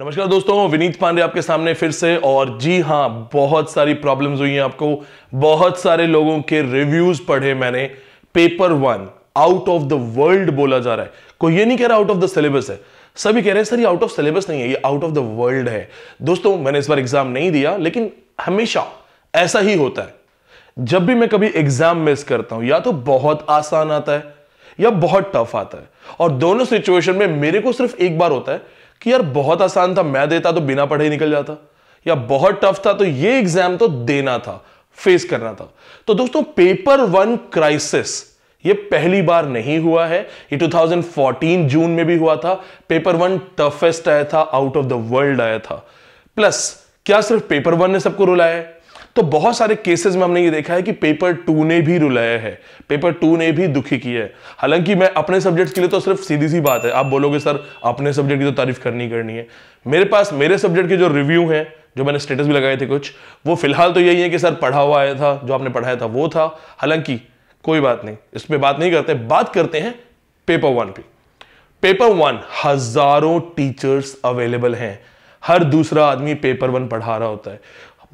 नमस्कार दोस्तों विनीत पांडे आपके सामने फिर से और जी हाँ बहुत सारी प्रॉब्लम्स हुई हैं आपको बहुत सारे लोगों के रिव्यूज पढ़े मैंने paper one out of the world बोला जा रहा है कोई ये नहीं कह रहा आउट ऑफ द सिलेबस है सभी कह रहे हैं सर ये आउट ऑफ सिलेबस नहीं है ये आउट ऑफ द वर्ल्ड है दोस्तों मैंने इस बार एग्जाम नहीं दिया लेकिन हमेशा ऐसा ही होता है जब भी मैं कभी एग्जाम मिस करता हूं या तो बहुत आसान आता है या बहुत टफ आता है और दोनों सिचुएशन में मेरे को सिर्फ एक बार होता है कि यार बहुत आसान था मैं देता तो बिना पढ़े निकल जाता या बहुत टफ था तो ये एग्जाम तो देना था फेस करना था तो दोस्तों पेपर वन क्राइसिस ये पहली बार नहीं हुआ है ये 2014 जून में भी हुआ था पेपर वन टफेस्ट आया था आउट ऑफ द वर्ल्ड आया था प्लस क्या सिर्फ पेपर वन ने सबको रुलाया है तो बहुत सारे केसेस में हमने ये देखा है कि पेपर टू ने भी रुलाया है पेपर टू ने भी दुखी किया है हालांकि मैं अपने सब्जेक्ट्स के लिए तो सिर्फ सीधी सी बात है आप बोलोगे सर अपने सब्जेक्ट की तो तारीफ करनी करनी है मेरे पास मेरे सब्जेक्ट के जो रिव्यू हैं जो मैंने स्टेटस भी लगाए थे कुछ वो फिलहाल तो यही है कि सर पढ़ा हुआ आया था जो आपने पढ़ाया था वो था हालांकि कोई बात नहीं इस पर बात नहीं करते बात करते हैं पेपर वन पे पेपर वन हजारों टीचर्स अवेलेबल हैं हर दूसरा आदमी पेपर वन पढ़ा रहा होता है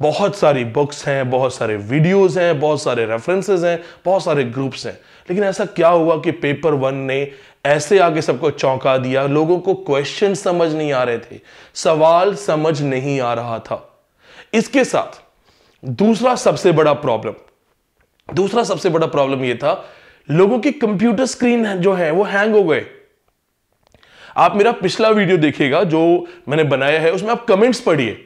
बहुत सारी बुक्स हैं बहुत सारे वीडियोस हैं बहुत सारे रेफरेंसेस हैं बहुत सारे ग्रुप्स हैं लेकिन ऐसा क्या हुआ कि पेपर वन ने ऐसे आगे सबको चौंका दिया लोगों को क्वेश्चन समझ नहीं आ रहे थे सवाल समझ नहीं आ रहा था इसके साथ दूसरा सबसे बड़ा प्रॉब्लम दूसरा सबसे बड़ा प्रॉब्लम यह था लोगों की कंप्यूटर स्क्रीन जो है वो हैंग हो गए आप मेरा पिछला वीडियो देखिएगा जो मैंने बनाया है उसमें आप कमेंट्स पढ़िए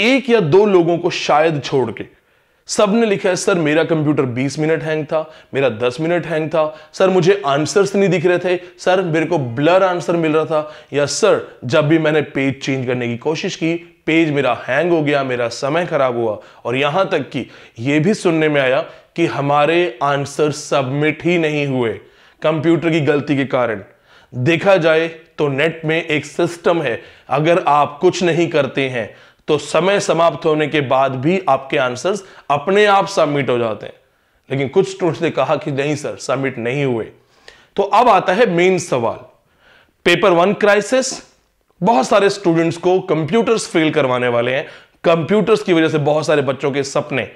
एक या दो लोगों को शायद छोड़ के ने लिखा है सर मेरा कंप्यूटर 20 मिनट हैंग था मेरा 10 मिनट हैंग था सर मुझे आंसर्स नहीं दिख रहे थे सर मेरे को ब्लर आंसर मिल रहा था या सर जब भी मैंने पेज चेंज करने की कोशिश की पेज मेरा हैंग हो गया मेरा समय खराब हुआ और यहां तक कि यह भी सुनने में आया कि हमारे आंसर सबमिट ही नहीं हुए कंप्यूटर की गलती के कारण देखा जाए तो नेट में एक सिस्टम है अगर आप कुछ नहीं करते हैं तो समय समाप्त होने के बाद भी आपके आंसर्स अपने आप सबमिट हो जाते हैं लेकिन कुछ स्टूडेंट्स ने कहा कि नहीं सर सबमिट नहीं हुए तो अब आता है मेन सवाल पेपर वन क्राइसिस बहुत सारे स्टूडेंट्स को कंप्यूटर्स फेल करवाने वाले हैं कंप्यूटर्स की वजह से बहुत सारे बच्चों के सपने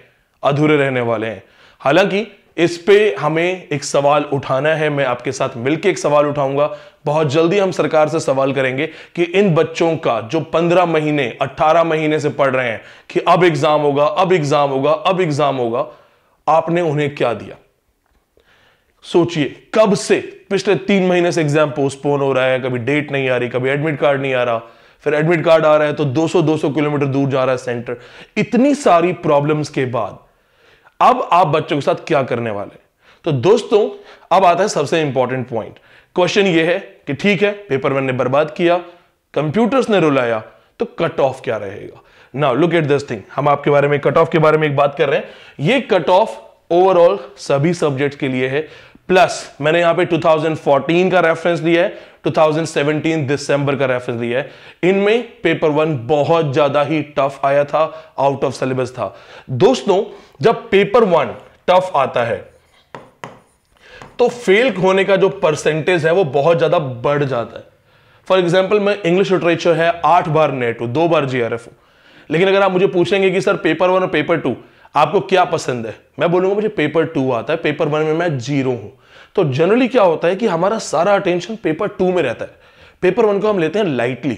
अधूरे रहने वाले हैं हालांकि इस पे हमें एक सवाल उठाना है मैं आपके साथ मिलकर एक सवाल उठाऊंगा बहुत जल्दी हम सरकार से सवाल करेंगे कि इन बच्चों का जो 15 महीने 18 महीने से पढ़ रहे हैं कि अब एग्जाम होगा अब एग्जाम होगा अब एग्जाम होगा आपने उन्हें क्या दिया सोचिए कब से पिछले तीन महीने से एग्जाम पोस्टपोन हो रहा है कभी डेट नहीं आ रही कभी एडमिट कार्ड नहीं आ रहा फिर एडमिट कार्ड आ रहा है तो 200-200 किलोमीटर दूर जा रहा है सेंटर इतनी सारी प्रॉब्लम्स के बाद अब आप बच्चों के साथ क्या करने वाले तो दोस्तों अब आता है सबसे इंपॉर्टेंट पॉइंट क्वेश्चन ये है कि ठीक है पेपर वन ने बर्बाद किया कंप्यूटर्स ने रुलाया तो कट ऑफ क्या रहेगा now look at this thing हम आपके बारे में कट ऑफ के बारे में एक बात कर रहे हैं ये कट ऑफ ओवरऑल सभी सब्जेक्ट्स के लिए है प्लस मैंने यहां पे 2014 का रेफरेंस दिया है 2017 दिसंबर का रेफरेंस दिया है इनमें पेपर वन बहुत ज्यादा ही टफ आया था आउट ऑफ सिलेबस था दोस्तों जब पेपर वन टफ आता है तो फेल होने का जो परसेंटेज है वो बहुत ज्यादा बढ़ जाता है फॉर एग्जाम्पल मैं इंग्लिश लिटरेचर है आठ बार नेट हूं दो बार जी आर एफ लेकिन अगर आप मुझे पूछेंगे कि सर पेपर वन और पेपर टू आपको क्या पसंद है मैं बोलूंगा मुझे पेपर टू आता है पेपर वन में मैं जीरो हूं तो जनरली क्या होता है कि हमारा सारा अटेंशन पेपर टू में रहता है पेपर वन को हम लेते हैं लाइटली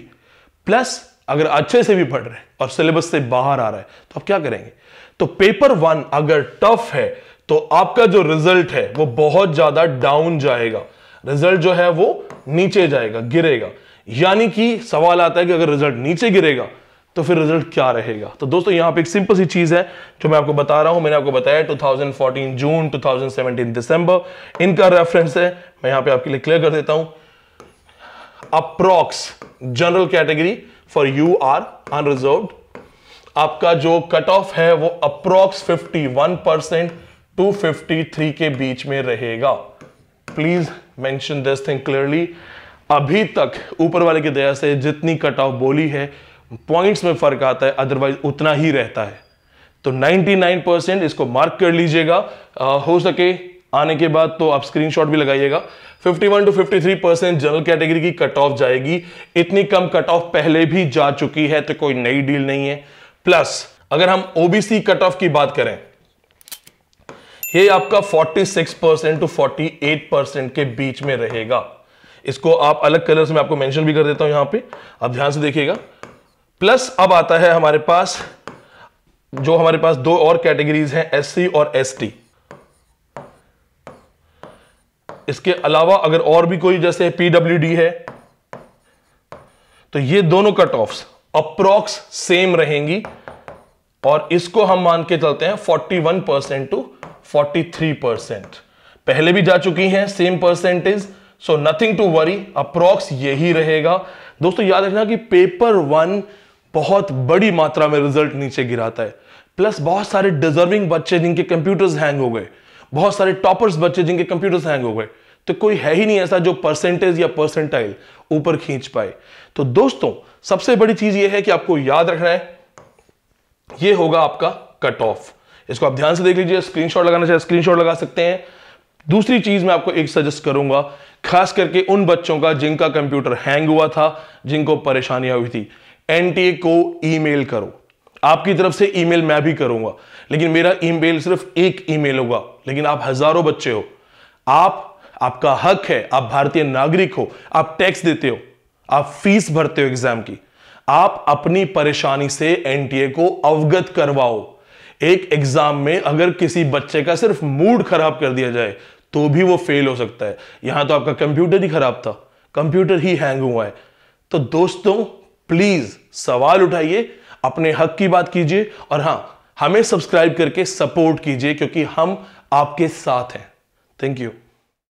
प्लस अगर अच्छे से भी पढ़ रहे हैं और सिलेबस से बाहर आ रहा है तो आप क्या करेंगे तो पेपर वन अगर टफ है तो आपका जो रिजल्ट है वो बहुत ज्यादा डाउन जाएगा रिजल्ट जो है वो नीचे जाएगा गिरेगा यानी कि सवाल आता है कि अगर रिजल्ट नीचे गिरेगा तो फिर रिजल्ट क्या रहेगा तो दोस्तों यहां पे एक सिंपल सी चीज़ है जो मैं आपको बता रहा हूं मैंने आपको बताया 2014 जून 2017 दिसंबर इनका रेफरेंस है मैं यहां पे आपके लिए क्लियर कर देता हूं approx general category for you are unreserved आपका जो कट ऑफ है वो अप्रॉक्स 51 परसेंट टू के बीच में रहेगा please mention this thing clearly अभी तक ऊपर वाले की दया से जितनी कट ऑफ बोली है पॉइंट्स में फर्क आता है अदरवाइज उतना ही रहता है तो 99 परसेंट इसको मार्क कर लीजिएगा हो सके आने के बाद तो आप स्क्रीनशॉट भी लगाइएगा 51 टू 53 परसेंट जनरल कैटेगरी की कट ऑफ जाएगी इतनी कम कट ऑफ पहले भी जा चुकी है तो कोई नई डील नहीं है प्लस अगर हम ओबीसी कट ऑफ की बात करें ये आपका 46 परसेंट टू 48 परसेंट के बीच में रहेगा इसको आप अलग कलर्स में आपको मेंशन भी कर देता हूं यहां पे आप ध्यान से देखिएगा प्लस अब आता है हमारे पास जो हमारे पास दो और कैटेगरीज हैं एससी और एसटी इसके अलावा अगर और भी कोई जैसे पीडब्ल्यूडी है तो ये दोनों कट ऑफ अप्रोक्स सेम रहेंगी और इसको हम मान के चलते हैं 41 परसेंट टू 43 परसेंट पहले भी जा चुकी हैं same percentage so nothing to worry approx यही रहेगा दोस्तों याद रखना कि पेपर वन बहुत बड़ी मात्रा में रिजल्ट नीचे गिराता है प्लस बहुत सारे डिजर्विंग बच्चे जिनके कंप्यूटर्स हैंग हो गए बहुत सारे टॉपर्स बच्चे जिनके कंप्यूटर्स हैंग हो गए तो कोई है ही नहीं ऐसा जो परसेंटेज या परसेंटाइल ऊपर खींच पाए तो दोस्तों सबसे बड़ी चीज यह है कि आपको याद रखना है यह होगा आपका कट ऑफ इसको आप ध्यान से देख लीजिए स्क्रीनशॉट लगाना चाहिए स्क्रीनशॉट लगा सकते हैं दूसरी चीज मैं आपको एक सजेस्ट करूंगा खास करके उन बच्चों का जिनका कंप्यूटर हैंग हुआ था जिनको परेशानियां हुई थी एनटीए को ईमेल करो आपकी तरफ से ईमेल मैं भी करूंगा लेकिन मेरा ईमेल सिर्फ एक ईमेल होगा लेकिन आप हजारों बच्चे हो आप आपका हक है आप भारतीय नागरिक हो आप टैक्स देते हो आप फीस भरते हो एग्जाम की आप अपनी परेशानी से एनटीए को अवगत करवाओ एक एग्जाम में अगर किसी बच्चे का सिर्फ मूड खराब कर दिया जाए तो भी वो फेल हो सकता है यहां तो आपका कंप्यूटर ही खराब था कंप्यूटर ही हैंग हुआ है तो दोस्तों प्लीज सवाल उठाइए अपने हक की बात कीजिए और हां हमें सब्सक्राइब करके सपोर्ट कीजिए क्योंकि हम आपके साथ हैं थैंक यू